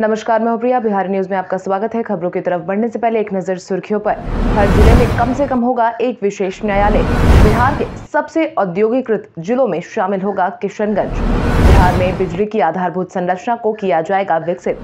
नमस्कार मैं प्रिया बिहार न्यूज में आपका स्वागत है खबरों की तरफ बढ़ने से पहले एक नजर सुर्खियों पर हर जिले में कम से कम होगा एक विशेष न्यायालय बिहार के सबसे औद्योगिकृत जिलों में शामिल होगा किशनगंज बिहार में बिजली की आधारभूत संरचना को किया जाएगा विकसित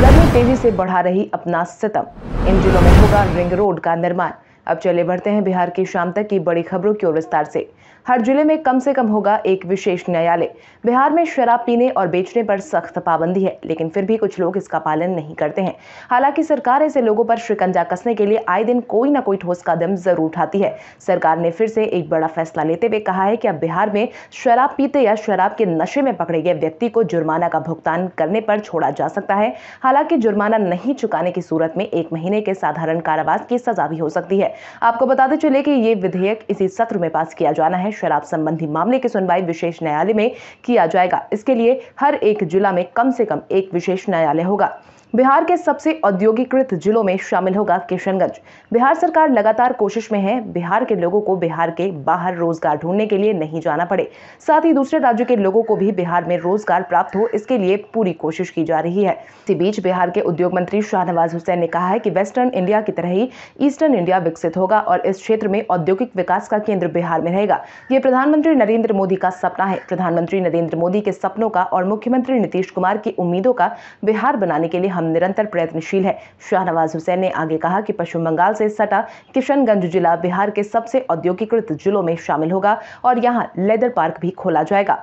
गर्मी तेजी से बढ़ा रही अपना सितम इन जिलों में होगा रिंग रोड का निर्माण अब चले बढ़ते हैं बिहार की शाम तक की बड़ी खबरों की ओर विस्तार से हर जिले में कम से कम होगा एक विशेष न्यायालय बिहार में शराब पीने और बेचने पर सख्त पाबंदी है लेकिन फिर भी कुछ लोग इसका पालन नहीं करते हैं हालांकि सरकार ऐसे लोगों पर शिकंजा कसने के लिए आए दिन कोई ना कोई ठोस कदम जरूर उठाती है सरकार ने फिर से एक बड़ा फैसला लेते हुए कहा है कि अब बिहार में शराब पीते या शराब के नशे में पकड़े गए व्यक्ति को जुर्माना का भुगतान करने पर छोड़ा जा सकता है हालांकि जुर्माना नहीं चुकाने की सूरत में एक महीने के साधारण कारावास की सजा भी हो सकती है आपको बताते चले कि ये विधेयक इसी सत्र में पास किया जाना है शराब संबंधी मामले की सुनवाई विशेष न्यायालय में किया जाएगा इसके लिए हर एक जिला में कम से कम एक विशेष न्यायालय होगा बिहार के सबसे औद्योगिकृत जिलों में शामिल होगा किशनगंज बिहार सरकार लगातार कोशिश में है बिहार के लोगों को बिहार के बाहर रोजगार ढूंढने के लिए नहीं जाना पड़े साथ ही दूसरे राज्य के लोगों को भी बिहार में रोजगार प्राप्त हो इसके लिए पूरी कोशिश की जा रही है इसी बीच बिहार के उद्योग मंत्री शाहनवाज हुसैन ने कहा है की वेस्टर्न इंडिया की तरह ही ईस्टर्न इंडिया विकसित होगा और इस क्षेत्र में औद्योगिक विकास का केंद्र बिहार में रहेगा ये प्रधानमंत्री नरेंद्र मोदी का सपना है प्रधानमंत्री नरेंद्र मोदी के सपनों का और मुख्यमंत्री नीतीश कुमार की उम्मीदों का बिहार बनाने के लिए हम हम निरंतर प्रयत्नशील है शाहनवाज हुसैन ने आगे कहा कि पश्चिम बंगाल से सटा किशनगंज जिला बिहार के सबसे औद्योगिकृत जिलों में शामिल होगा और यहाँ लेदर पार्क भी खोला जाएगा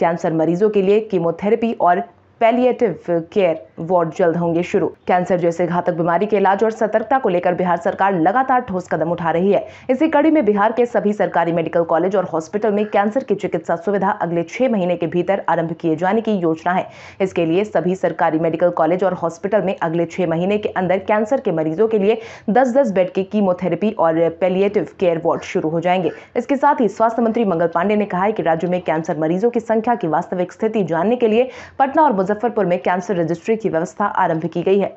कैंसर मरीजों के लिए कीमोथेरेपी और पैलिएटिव केयर वार्ड जल्द होंगे शुरू कैंसर जैसे घातक बीमारी के इलाज और सतर्कता को लेकर बिहार सरकार लगातार ठोस कदम उठा रही है इसी कड़ी में बिहार के सभी सरकारी मेडिकल कॉलेज और हॉस्पिटल में कैंसर की चिकित्सा सुविधा अगले छह महीने के भीतर आरंभ किए जाने की योजना है इसके लिए सभी सरकारी मेडिकल कॉलेज और हॉस्पिटल में अगले छह महीने के अंदर कैंसर के मरीजों के लिए दस दस बेड की कीमोथेरेपी और पेलिएटिव केयर वार्ड शुरू हो जाएंगे इसके साथ ही स्वास्थ्य मंत्री मंगल पांडे ने कहा है कि राज्य में कैंसर मरीजों की संख्या की वास्तविक स्थिति जानने के लिए पटना और मुजफ्फरपुर में कैंसर रजिस्ट्री की व्यवस्था आरंभ की गई है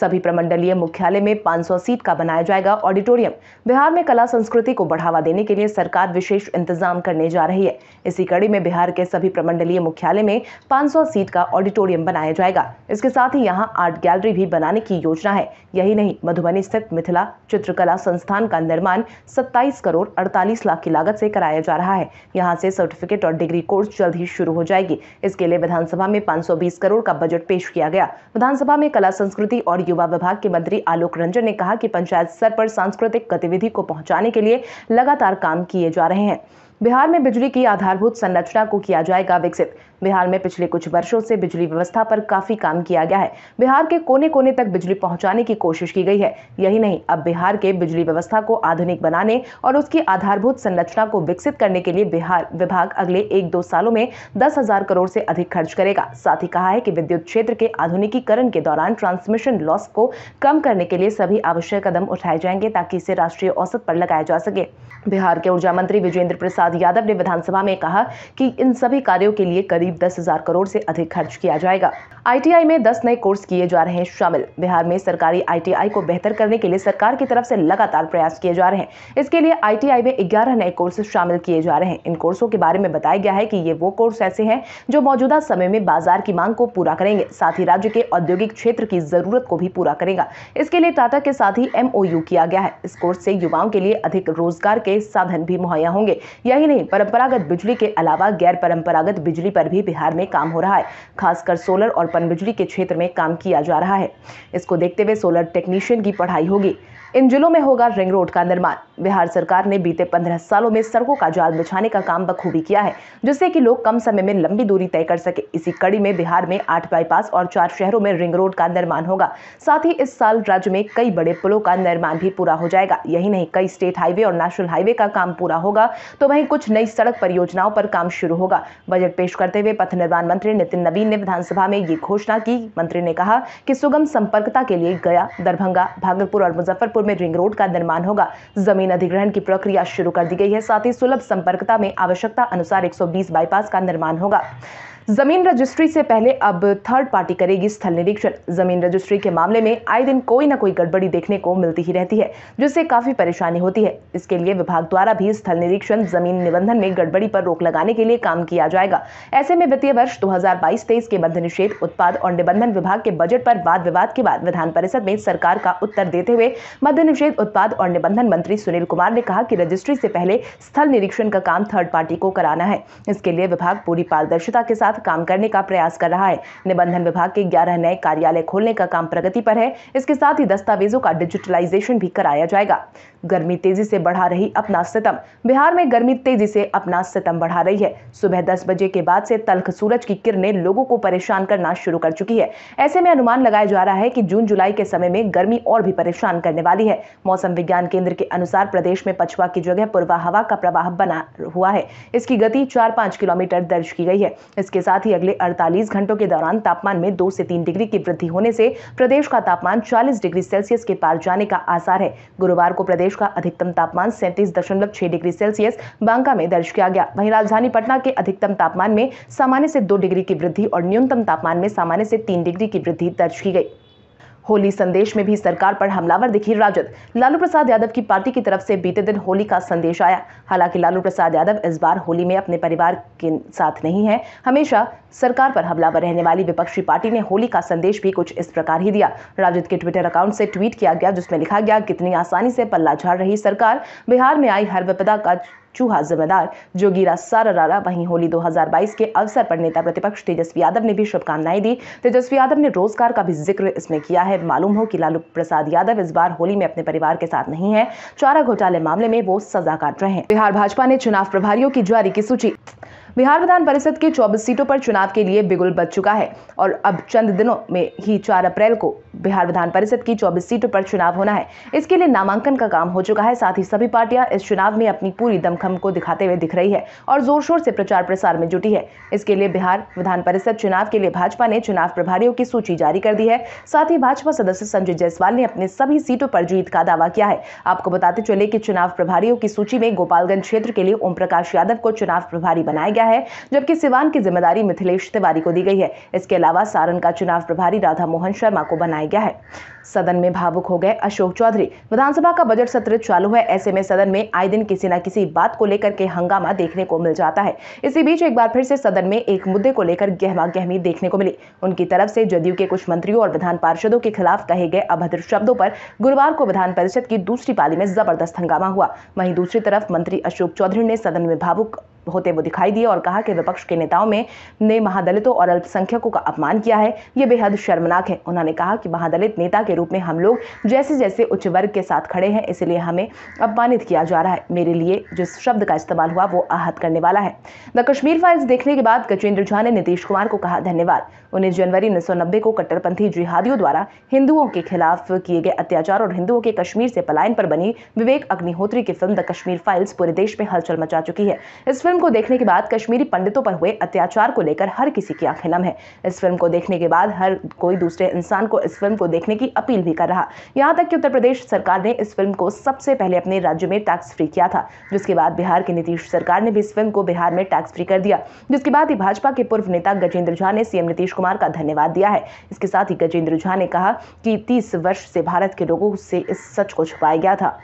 सभी प्रमंडलीय मुख्यालय में 500 सीट का बनाया जाएगा ऑडिटोरियम बिहार में कला संस्कृति को बढ़ावा देने के लिए सरकार विशेष इंतजाम करने जा रही है इसी कड़ी में बिहार के सभी प्रमंडलीय मुख्यालय में 500 सीट का ऑडिटोरियम बनाया जाएगा इसके साथ ही यहाँ आर्ट गैलरी भी बनाने की योजना है यही नहीं मधुबनी स्थित मिथिला चित्रकला संस्थान का निर्माण सत्ताईस करोड़ अड़तालीस लाख की लागत से कराया जा रहा है यहाँ से सर्टिफिकेट और डिग्री कोर्स जल्द ही शुरू हो जाएगी इसके लिए विधानसभा में पाँच करोड़ का बजट पेश किया गया विधानसभा में कला संस्कृति और और युवा विभाग के मंत्री आलोक रंजन ने कहा कि पंचायत स्तर पर सांस्कृतिक गतिविधि को पहुंचाने के लिए लगातार काम किए जा रहे हैं बिहार में बिजली की आधारभूत संरचना को किया जाएगा विकसित बिहार में पिछले कुछ वर्षों से बिजली व्यवस्था पर काफी काम किया गया है बिहार के कोने कोने तक बिजली पहुंचाने की कोशिश की गई है यही नहीं अब बिहार के बिजली व्यवस्था को आधुनिक बनाने और उसकी आधारभूत संरचना को विकसित करने के लिए बिहार विभाग अगले एक दो सालों में दस हजार करोड़ से अधिक खर्च करेगा साथ ही कहा है कि विद्युत क्षेत्र के आधुनिकीकरण के दौरान ट्रांसमिशन लॉस को कम करने के लिए सभी आवश्यक कदम उठाए जाएंगे ताकि इसे राष्ट्रीय औसत पर लगाया जा सके बिहार के ऊर्जा मंत्री विजेंद्र प्रसाद प्रसाद यादव ने विधानसभा में कहा कि इन सभी कार्यों के लिए करीब दस हजार करोड़ से अधिक खर्च किया जाएगा आईटीआई में दस नए कोर्स किए जा रहे हैं शामिल बिहार में सरकारी आईटीआई को बेहतर करने के लिए सरकार की तरफ से लगातार प्रयास किए जा रहे हैं इसके लिए आईटीआई में ग्यारह नए कोर्स शामिल किए जा रहे हैं इन कोर्सों के बारे में बताया गया है कि ये वो कोर्स ऐसे हैं जो मौजूदा समय में बाजार की मांग को पूरा करेंगे साथ ही राज्य के औद्योगिक क्षेत्र की जरूरत को भी पूरा करेगा इसके लिए टाटा के साथ ही एमओयू किया गया है इस कोर्स से युवाओं के लिए अधिक रोजगार के साधन भी मुहैया होंगे यही ही नहीं परंपरागत बिजली के अलावा गैर परंपरागत बिजली पर भी बिहार में काम हो रहा है खासकर सोलर और पनबिजली के क्षेत्र में काम किया जा रहा है इसको देखते हुए सोलर टेक्नीशियन की पढ़ाई होगी इन जिलों में होगा रिंग रोड का निर्माण बिहार सरकार ने बीते पंद्रह सालों में सड़कों का जाल बिछाने का काम बखूबी किया है जिससे कि लोग कम समय में लंबी दूरी तय कर सके इसी कड़ी में बिहार में आठ बाईपास और चार शहरों में रिंग रोड का निर्माण होगा साथ ही इस साल राज्य में कई बड़े पुलों का निर्माण भी पूरा हो जाएगा यही नहीं कई स्टेट हाईवे और नेशनल हाईवे का काम पूरा होगा तो वहीं कुछ नई सड़क परियोजनाओं पर काम शुरू होगा बजट पेश करते हुए पथ निर्माण मंत्री नितिन नवीन ने विधानसभा में ये घोषणा की मंत्री ने कहा कि सुगम संपर्कता के लिए गया दरभंगा भागलपुर और मुजफ्फरपुर गोरखपुर में रिंग रोड का निर्माण होगा जमीन अधिग्रहण की प्रक्रिया शुरू कर दी गई है साथ ही सुलभ संपर्कता में आवश्यकता अनुसार 120 बाईपास का निर्माण होगा जमीन रजिस्ट्री से पहले अब थर्ड पार्टी करेगी स्थल निरीक्षण जमीन रजिस्ट्री के मामले में आए दिन कोई ना कोई गड़बड़ी देखने को मिलती ही रहती है जिससे काफी परेशानी होती है इसके लिए विभाग द्वारा भी स्थल निरीक्षण जमीन निबंधन में गड़बड़ी पर रोक लगाने के लिए काम किया जाएगा ऐसे में वित्तीय वर्ष दो हजार के मध्य निषेध उत्पाद और निबंधन विभाग के बजट पर वाद विवाद के बाद विधान परिषद में सरकार का उत्तर देते हुए मध्य निषेध उत्पाद और निबंधन मंत्री सुनील कुमार ने कहा कि रजिस्ट्री से पहले स्थल निरीक्षण का काम थर्ड पार्टी को कराना है इसके लिए विभाग पूरी पारदर्शिता के साथ साथ काम करने का प्रयास कर रहा है निबंधन विभाग के ग्यारह नए कार्यालय खोलने का काम प्रगति पर है इसके साथ ही दस्तावेजों का डिजिटलाइजेशन भी कराया जाएगा गर्मी तेजी से बढ़ा रही अपना सितम बिहार में गर्मी तेजी से अपना सितम बढ़ा रही है सुबह दस बजे के बाद से तल्ख सूरज की किरणें लोगों को परेशान करना शुरू कर चुकी है ऐसे में अनुमान लगाया जा रहा है कि जून जुलाई के समय में गर्मी और भी परेशान करने वाली है मौसम विज्ञान केंद्र के अनुसार प्रदेश में पछुआ की जगह पूर्वा हवा का प्रवाह बना हुआ है इसकी गति चार पाँच किलोमीटर दर्ज की गई है इसके साथ ही अगले अड़तालीस घंटों के दौरान तापमान में दो से तीन डिग्री की वृद्धि होने से प्रदेश का तापमान चालीस डिग्री सेल्सियस के पार जाने का आसार है गुरुवार को प्रदेश प्रदेश का अधिकतम तापमान सैंतीस दशमलव छह डिग्री सेल्सियस बांका में दर्ज किया गया वहीं राजधानी पटना के अधिकतम तापमान में सामान्य से दो डिग्री की वृद्धि और न्यूनतम तापमान में सामान्य से तीन डिग्री की वृद्धि दर्ज की गई होली संदेश में भी सरकार पर हमलावर दिखी राजद लालू प्रसाद यादव की पार्टी की तरफ से बीते दिन होली का संदेश आया हालांकि लालू प्रसाद यादव इस बार होली में अपने परिवार के साथ नहीं है हमेशा सरकार पर हमलावर रहने वाली विपक्षी पार्टी ने होली का संदेश भी कुछ इस प्रकार ही दिया राजद के ट्विटर अकाउंट से ट्वीट किया गया जिसमें लिखा गया कितनी आसानी से पल्ला झाड़ रही सरकार बिहार में आई हर विपदा का चूहा जिम्मेदार जोगीरा सारारा वहीं होली 2022 के अवसर पर नेता प्रतिपक्ष तेजस्वी यादव ने भी शुभकामनाएं दी तेजस्वी यादव ने रोजगार का भी जिक्र इसमें किया है मालूम हो कि लालू प्रसाद यादव इस बार होली में अपने परिवार के साथ नहीं है चारा घोटाले मामले में वो सजा काट रहे हैं बिहार भाजपा ने चुनाव प्रभारियों की जारी की सूची बिहार विधान परिषद के 24 सीटों पर चुनाव के लिए बिगुल बच चुका है और अब चंद दिनों में ही 4 अप्रैल को बिहार विधान परिषद की 24 सीटों पर चुनाव होना है इसके लिए नामांकन का काम हो चुका है साथ ही सभी पार्टियां इस चुनाव में अपनी पूरी दमखम को दिखाते हुए दिख रही है और जोर शोर से प्रचार प्रसार में जुटी है इसके लिए बिहार विधान परिषद चुनाव के लिए भाजपा ने चुनाव प्रभारियों की सूची जारी कर दी है साथ ही भाजपा सदस्य संजय जायसवाल ने अपने सभी सीटों पर जीत का दावा किया है आपको बताते चले की चुनाव प्रभारियों की सूची में गोपालगंज क्षेत्र के लिए ओम प्रकाश यादव को चुनाव प्रभारी बनाया गया किया है जबकि सिवान की जिम्मेदारी मिथिलेश तिवारी को दी गई है इसके अलावा सारण का चुनाव प्रभारी राधा मोहन शर्मा को बनाया गया है सदन में भावुक हो गए अशोक चौधरी विधानसभा का बजट सत्र चालू है ऐसे में सदन में आए दिन किसी न किसी बात को लेकर के हंगामा देखने को मिल जाता है इसी बीच एक बार फिर से सदन में एक मुद्दे को लेकर गहमा गहमी देखने को मिली उनकी तरफ से जदयू के कुछ मंत्रियों और विधान पार्षदों के खिलाफ कहे गए अभद्र शब्दों पर गुरुवार को विधान परिषद की दूसरी पाली में जबरदस्त हंगामा हुआ वहीं दूसरी तरफ मंत्री अशोक चौधरी ने सदन में भावुक होते हुए दिखाई दिए और कहा कि विपक्ष के नेताओं में ने महादलितों और अल्पसंख्यकों का अपमान किया है ये बेहद शर्मनाक है उन्होंने कहा कि महादलित नेता के रूप में हम लोग जैसे जैसे उच्च वर्ग के साथ खड़े हैं इसलिए हमें अपमानित किया जा रहा है मेरे लिए जिस शब्द का इस्तेमाल हुआ वो आहत करने वाला है द कश्मीर फाइल्स देखने के बाद गजेंद्र झा ने नीतीश कुमार को कहा धन्यवाद उन्नीस जनवरी उन्नीस को कट्टरपंथी जिहादियों द्वारा हिंदुओं के खिलाफ किए गए अत्याचार और हिंदुओं के कश्मीर से पलायन पर बनी विवेक अग्निहोत्री की फिल्म द कश्मीर फाइल्स पूरे देश में हलचल मचा चुकी है इस फिल्म फिल्म को देखने के बाद कश्मीरी पंडितों पर हुए अत्याचार को लेकर हर किसी की आंखें नम है इस फिल्म को देखने के बाद हर कोई दूसरे इंसान को इस फिल्म को देखने की अपील भी कर रहा यहाँ तक कि उत्तर प्रदेश सरकार ने इस फिल्म को सबसे पहले अपने राज्य में टैक्स फ्री किया था जिसके बाद बिहार की नीतीश सरकार ने भी इस फिल्म को बिहार में टैक्स फ्री कर दिया जिसके बाद ही भाजपा के पूर्व नेता गजेंद्र झा ने सीएम नीतीश कुमार का धन्यवाद दिया है इसके साथ ही गजेंद्र झा ने कहा कि तीस वर्ष से भारत के लोगों से इस सच को छुपाया गया था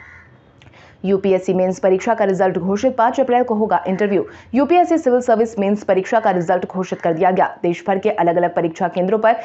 यूपीएससी मेंस परीक्षा का रिजल्ट घोषित पांच अप्रैल को होगा interview UPSC civil service mains परीक्षा का रिजल्ट घोषित कर दिया गया देश भर के अलग अलग परीक्षा केंद्रों पर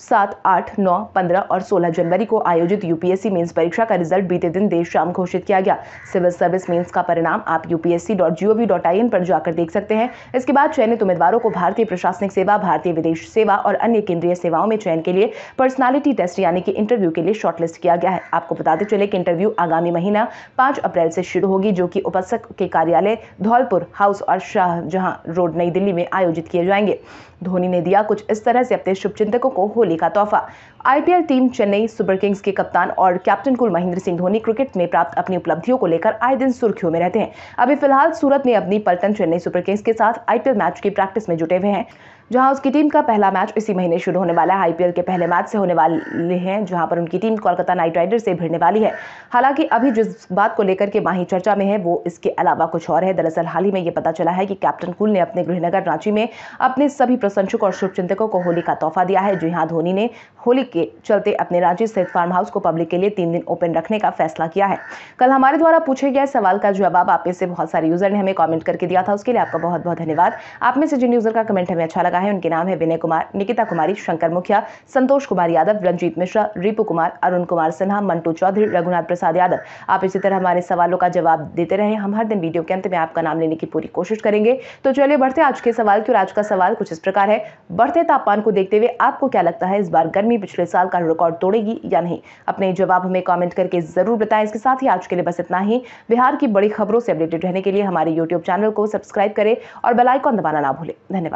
सात आठ नौ पंद्रह और सोलह जनवरी को आयोजित यूपीएससी मेंस परीक्षा का रिजल्ट बीते दिन देर शाम घोषित किया गया सिविल सर्विस मेंस का परिणाम आप यूपीएससी पर जाकर देख सकते हैं इसके बाद चयनित उम्मीदवारों को भारतीय प्रशासनिक सेवा भारतीय विदेश सेवा और अन्य केंद्रीय सेवाओं में चयन के लिए पर्सनैलिटी टेस्ट यानी कि इंटरव्यू के लिए शॉर्टलिस्ट किया गया है आपको बताते चले कि इंटरव्यू आगामी महीना पांच अप्रैल से शुरू होगी जो कि उपस्थक के कार्यालय धौलपुर हाउस और शाहजहां रोड नई दिल्ली में आयोजित किए जाएंगे धोनी ने दिया कुछ इस तरह से अपने शुभचिंतकों को होली कोहली का तोहफा IPL team Chennai Super Kings के कप्तान और कैप्टन कुल महेंद्र सिंह धोनी क्रिकेट में प्राप्त अपनी उपलब्धियों को लेकर आए दिन सुर्खियों में रहते हैं अभी फिलहाल सूरत में अपनी पलटन चेन्नई सुपर किंग्स के साथ आईपीएल मैच की प्रैक्टिस में जुटे हुए हैं जहां उसकी टीम का पहला मैच इसी महीने शुरू होने वाला है आईपीएल के पहले मैच से होने वाले हैं जहां पर उनकी टीम कोलकाता नाइट राइडर्स से भिड़ने वाली है हालांकि अभी जिस बात को लेकर के माही चर्चा में है वो इसके अलावा कुछ और है दरअसल हाल ही में ये पता चला है कि कैप्टन कुल ने अपने गृहनगर रांची में अपने सभी प्रशंसकों और शुभचिंतकों को होली का तोहफा दिया है जी हाँ धोनी ने होली के चलते अपने रांची स्थित फार्म हाउस को पब्लिक के लिए तीन दिन ओपन रखने का फैसला किया है कल हमारे द्वारा पूछे गए सवाल का जवाब आप में से बहुत सारे यूजर ने हमें कॉमेंट करके दिया था उसके लिए आपका बहुत बहुत धन्यवाद आप में से जिन यूजर का कमेंट हमें अच्छा लगा चुका है उनके नाम है विनय कुमार निकिता कुमारी शंकर मुखिया संतोष कुमार यादव रंजीत मिश्रा रिपू कुमार अरुण कुमार सिन्हा मंटू चौधरी रघुनाथ प्रसाद यादव आप इसी तरह हमारे सवालों का जवाब देते रहे हम हर दिन वीडियो के अंत में आपका नाम लेने की पूरी कोशिश करेंगे तो चलिए बढ़ते आज के सवाल की और आज का सवाल कुछ इस प्रकार है बढ़ते तापमान को देखते हुए आपको क्या लगता है इस बार गर्मी पिछले साल का रिकॉर्ड तोड़ेगी या नहीं अपने जवाब हमें कॉमेंट करके जरूर बताएं इसके साथ ही आज के लिए बस इतना ही बिहार की बड़ी खबरों से अपडेटेड रहने के लिए हमारे यूट्यूब चैनल को सब्सक्राइब करें और बेलाइकॉन दबाना ना भूलें धन्यवाद